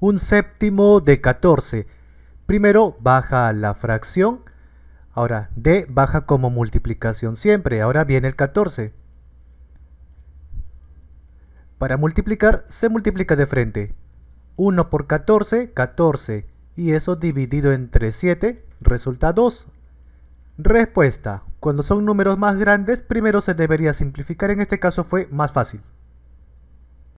un séptimo de 14. Primero baja la fracción, ahora D baja como multiplicación siempre, ahora viene el 14. Para multiplicar, se multiplica de frente. 1 por 14, 14, y eso dividido entre 7, resulta 2. Respuesta. Cuando son números más grandes, primero se debería simplificar, en este caso fue más fácil.